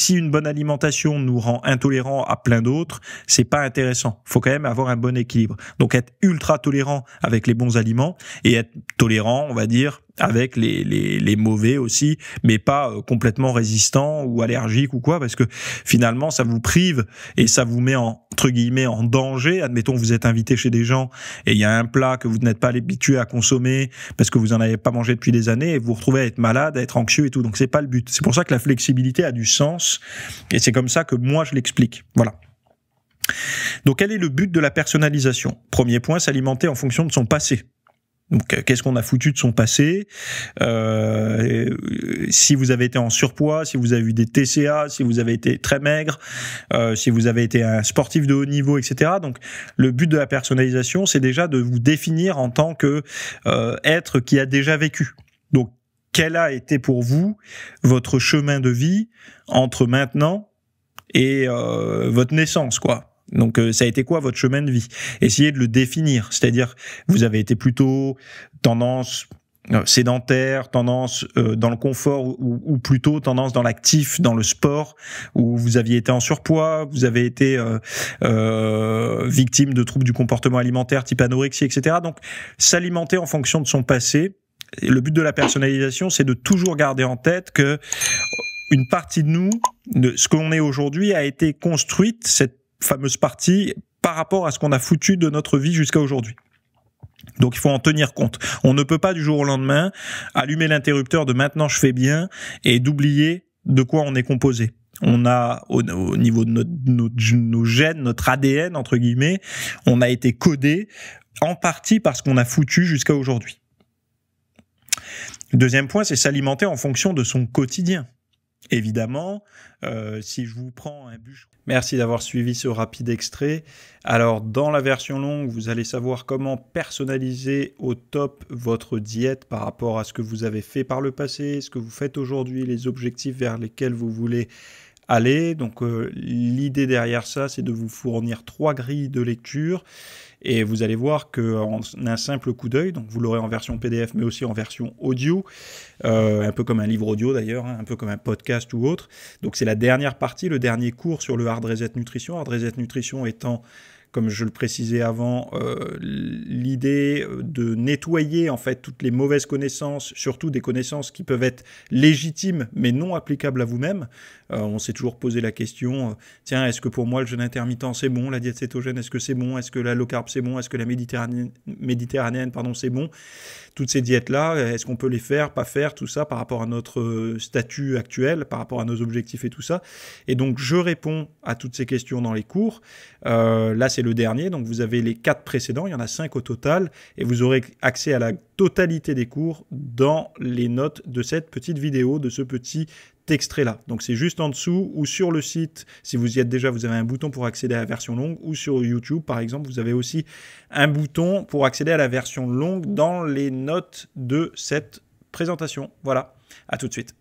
si une bonne alimentation nous rend intolérants à plein d'autres, c'est pas intéressant. Faut quand même avoir un bon équilibre. Donc être ultra tolérant avec les bons aliments et être tolérant, on va dire, avec les, les, les, mauvais aussi, mais pas euh, complètement résistants ou allergiques ou quoi, parce que finalement, ça vous prive et ça vous met entre guillemets en danger. Admettons, vous êtes invité chez des gens et il y a un plat que vous n'êtes pas habitué à consommer parce que vous en avez pas mangé depuis des années et vous vous retrouvez à être malade, à être anxieux et tout. Donc, c'est pas le but. C'est pour ça que la flexibilité a du sens et c'est comme ça que moi, je l'explique. Voilà. Donc quel est le but de la personnalisation Premier point, s'alimenter en fonction de son passé. Donc, euh, qu'est-ce qu'on a foutu de son passé euh, euh, Si vous avez été en surpoids, si vous avez eu des TCA, si vous avez été très maigre, euh, si vous avez été un sportif de haut niveau, etc. Donc, le but de la personnalisation, c'est déjà de vous définir en tant que euh, être qui a déjà vécu. Donc, quel a été pour vous votre chemin de vie entre maintenant et votre naissance, quoi donc euh, ça a été quoi votre chemin de vie Essayez de le définir, c'est-à-dire vous avez été plutôt tendance euh, sédentaire, tendance euh, dans le confort ou, plutôt tendance dans l'actif, dans le sport, où vous aviez été en surpoids, vous avez été victime de troubles du comportement alimentaire type anorexie, etc. Donc s'alimenter en fonction de son passé. le but de la personnalisation, c'est de toujours garder en tête que une partie de nous, de ce qu'on est aujourd'hui, a été construite, cette fameuse partie par rapport à ce qu'on a foutu de notre vie jusqu'à aujourd'hui. Donc il faut en tenir compte. On ne peut pas du jour au lendemain allumer l'interrupteur de maintenant je fais bien et d'oublier de quoi on est composé. On a au, niveau de nos gènes, notre ADN entre guillemets, on a été codé en partie parce qu'on a foutu jusqu'à aujourd'hui. deuxième point, c'est s'alimenter en fonction de son quotidien. Évidemment, euh, si je vous prends un bûche. Merci d'avoir suivi ce rapide extrait. Alors, dans la version longue, vous allez savoir comment personnaliser au top votre diète par rapport à ce que vous avez fait par le passé, ce que vous faites aujourd'hui, les objectifs vers lesquels vous voulez Allez, Donc euh, l'idée derrière ça, c'est de vous fournir trois grilles de lecture et vous allez voir qu'en un simple coup d'œil, donc vous l'aurez en version PDF mais aussi en version audio, euh, un peu comme un livre audio d'ailleurs, hein, un peu comme un podcast ou autre. Donc c'est la dernière partie, le dernier cours sur le Hard Reset Nutrition. Hard Reset Nutrition étant comme je le précisais avant, euh, l'idée euh, de nettoyer en fait toutes les mauvaises connaissances, surtout des connaissances qui peuvent être légitimes mais non applicables à vous-même. Euh, on s'est toujours posé la question, tiens, est-ce que pour moi le jeûne intermittent c'est bon, la diète cétogène est-ce que c'est bon, est-ce que la low carb c'est bon, est-ce que la méditerranéenne pardon c'est bon toutes ces diètes-là, est-ce qu'on peut les faire, pas faire, tout ça, par rapport à notre euh, statut actuel, par rapport à nos objectifs et tout ça. Et donc, je réponds à toutes ces questions dans les cours. Euh, là, c'est le dernier, donc vous avez les quatre précédents, il y en a cinq au total, et vous aurez accès à la totalité des cours dans les notes de cette petite vidéo, de ce petit extrait-là. Donc c'est juste en dessous ou sur le site, si vous y êtes déjà, vous avez un bouton pour accéder à la version longue ou sur YouTube par exemple, vous avez aussi un bouton pour accéder à la version longue dans les notes de cette présentation. Voilà, à tout de suite.